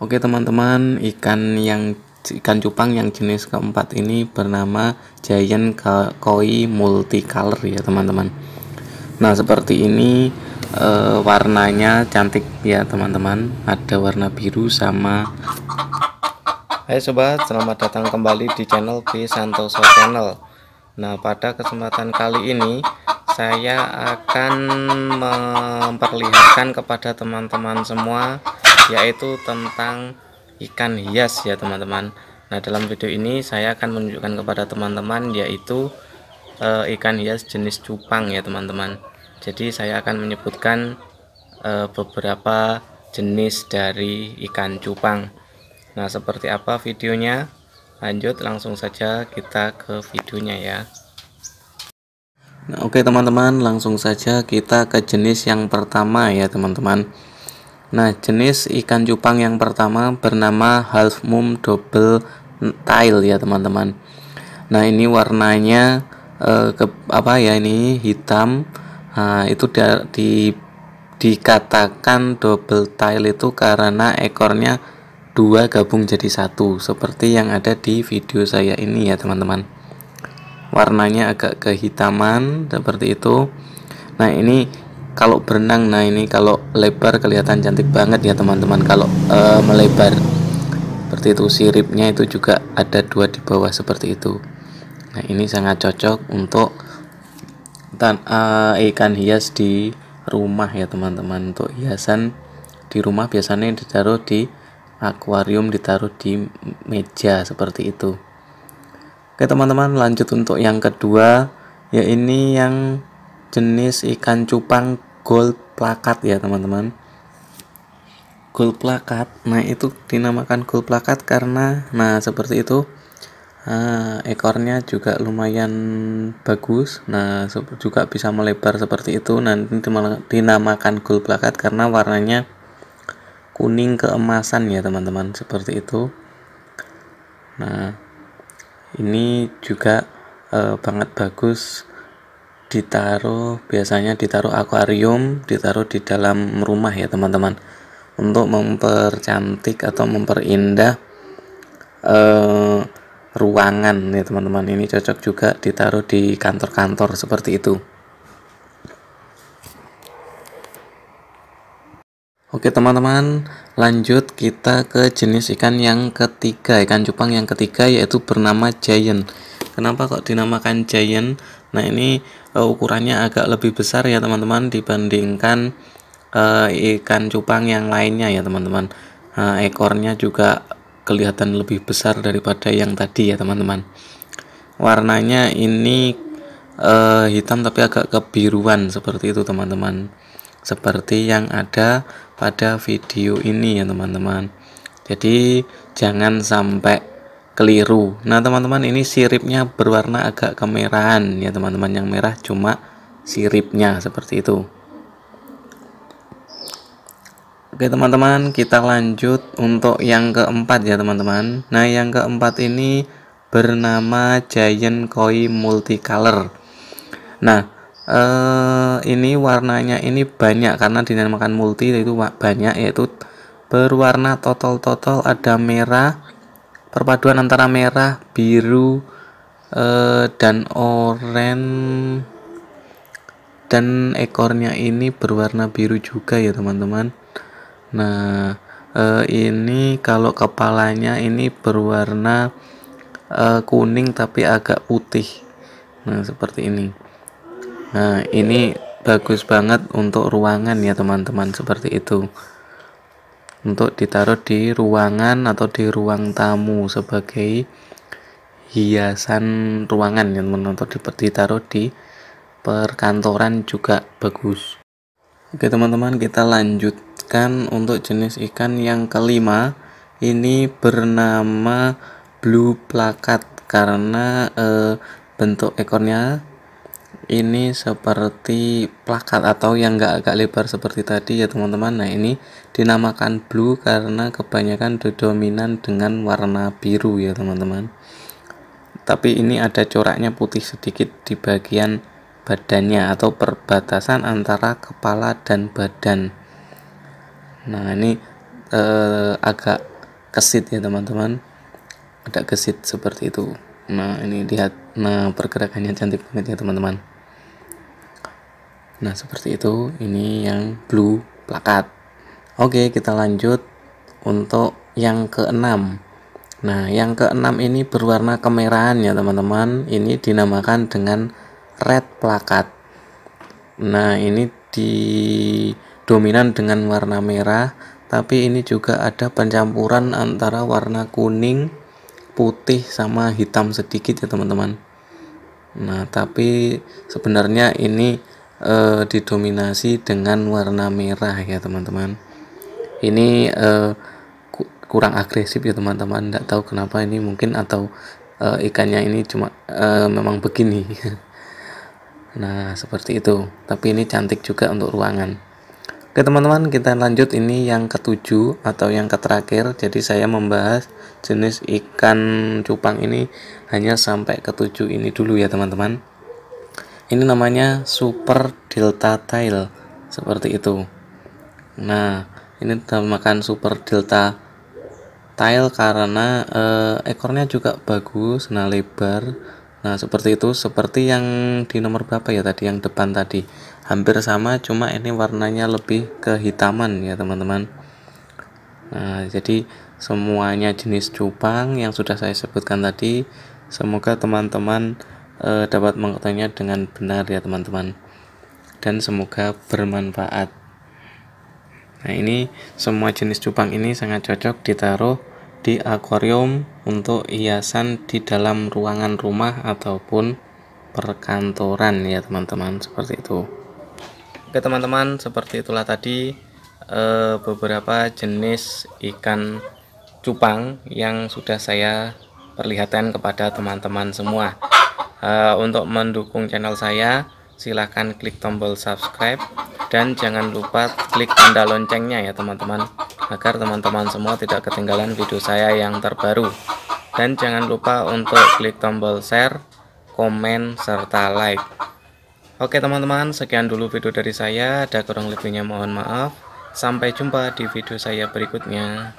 Oke teman-teman, ikan yang ikan cupang yang jenis keempat ini bernama Giant Koi Multicolor ya teman-teman. Nah seperti ini e, warnanya cantik ya teman-teman. Ada warna biru sama. Hai sobat, selamat datang kembali di channel B Santoso Channel. Nah pada kesempatan kali ini saya akan memperlihatkan kepada teman-teman semua yaitu tentang ikan hias ya teman-teman nah dalam video ini saya akan menunjukkan kepada teman-teman yaitu e, ikan hias jenis cupang ya teman-teman jadi saya akan menyebutkan e, beberapa jenis dari ikan cupang nah seperti apa videonya lanjut langsung saja kita ke videonya ya Nah, Oke teman-teman langsung saja kita ke jenis yang pertama ya teman-teman Nah, jenis ikan cupang yang pertama bernama half moon double tail ya, teman-teman. Nah, ini warnanya eh, ke, apa ya ini hitam. Nah, itu di, di dikatakan double tail itu karena ekornya dua gabung jadi satu seperti yang ada di video saya ini ya, teman-teman. Warnanya agak kehitaman seperti itu. Nah, ini kalau berenang nah ini kalau lebar kelihatan cantik banget ya teman-teman kalau e, melebar seperti itu siripnya itu juga ada dua di bawah seperti itu nah ini sangat cocok untuk tan e, ikan hias di rumah ya teman-teman untuk hiasan di rumah biasanya ditaruh di akuarium ditaruh di meja seperti itu oke teman-teman lanjut untuk yang kedua ya ini yang jenis ikan cupang gold plakat ya teman-teman gold plakat nah itu dinamakan gold plakat karena nah seperti itu uh, ekornya juga lumayan bagus nah juga bisa melebar seperti itu nanti dinamakan gold plakat karena warnanya kuning keemasan ya teman-teman seperti itu nah ini juga uh, banget bagus ditaruh biasanya ditaruh akuarium ditaruh di dalam rumah ya teman-teman untuk mempercantik atau memperindah eh, ruangan ya teman-teman ini cocok juga ditaruh di kantor-kantor seperti itu Oke teman-teman, lanjut kita ke jenis ikan yang ketiga, ikan cupang yang ketiga yaitu bernama giant kenapa kok dinamakan giant nah ini uh, ukurannya agak lebih besar ya teman-teman dibandingkan uh, ikan cupang yang lainnya ya teman-teman uh, ekornya juga kelihatan lebih besar daripada yang tadi ya teman-teman warnanya ini uh, hitam tapi agak kebiruan seperti itu teman-teman seperti yang ada pada video ini ya teman-teman jadi jangan sampai keliru nah teman-teman ini siripnya berwarna agak kemerahan ya teman-teman yang merah cuma siripnya seperti itu Oke teman-teman kita lanjut untuk yang keempat ya teman-teman Nah yang keempat ini bernama Giant Koi Multicolor Nah eh, ini warnanya ini banyak karena dinamakan multi itu banyak yaitu berwarna total-total ada merah perpaduan antara merah, biru, eh, dan oranye dan ekornya ini berwarna biru juga ya teman-teman. Nah eh, ini kalau kepalanya ini berwarna eh, kuning tapi agak putih. Nah seperti ini. Nah ini bagus banget untuk ruangan ya teman-teman seperti itu untuk ditaruh di ruangan atau di ruang tamu sebagai hiasan ruangan yang menonton ditaruh di perkantoran juga bagus oke teman-teman kita lanjutkan untuk jenis ikan yang kelima ini bernama blue plakat karena e, bentuk ekornya ini seperti plakat atau yang enggak agak lebar seperti tadi ya teman-teman nah ini dinamakan blue karena kebanyakan dominan dengan warna biru ya teman-teman tapi ini ada coraknya putih sedikit di bagian badannya atau perbatasan antara kepala dan badan nah ini eh, agak kesit ya teman-teman agak kesit seperti itu nah ini lihat nah pergerakannya cantik banget ya teman-teman Nah, seperti itu. Ini yang blue plakat. Oke, kita lanjut untuk yang keenam. Nah, yang keenam ini berwarna kemerahan ya, teman-teman. Ini dinamakan dengan red plakat. Nah, ini didominan dengan warna merah, tapi ini juga ada pencampuran antara warna kuning, putih sama hitam sedikit ya, teman-teman. Nah, tapi sebenarnya ini eh, didominasi dengan warna merah ya teman-teman ini eh, kurang agresif ya teman-teman tidak tahu kenapa ini mungkin atau eh, ikannya ini cuma eh, memang begini nah seperti itu tapi ini cantik juga untuk ruangan Oke teman-teman kita lanjut ini yang ketujuh atau yang terakhir jadi saya membahas jenis ikan cupang ini hanya sampai ketujuh ini dulu ya teman-teman ini namanya super delta tail seperti itu nah ini dinamakan super delta tail karena eh, ekornya juga bagus nah lebar nah seperti itu seperti yang di nomor berapa ya tadi yang depan tadi hampir sama cuma ini warnanya lebih kehitaman ya teman-teman nah jadi semuanya jenis cupang yang sudah saya sebutkan tadi semoga teman-teman uh, dapat mengetahuinya dengan benar ya teman-teman dan semoga bermanfaat nah ini semua jenis cupang ini sangat cocok ditaruh di akuarium untuk hiasan di dalam ruangan rumah ataupun perkantoran ya teman-teman seperti itu oke teman-teman seperti itulah tadi eh, beberapa jenis ikan cupang yang sudah saya perlihatkan kepada teman-teman semua uh, untuk mendukung channel saya silahkan klik tombol subscribe dan jangan lupa klik tanda loncengnya ya teman-teman agar teman-teman semua tidak ketinggalan video saya yang terbaru dan jangan lupa untuk klik tombol share komen serta like oke teman-teman sekian dulu video dari saya ada kurang lebihnya mohon maaf sampai jumpa di video saya berikutnya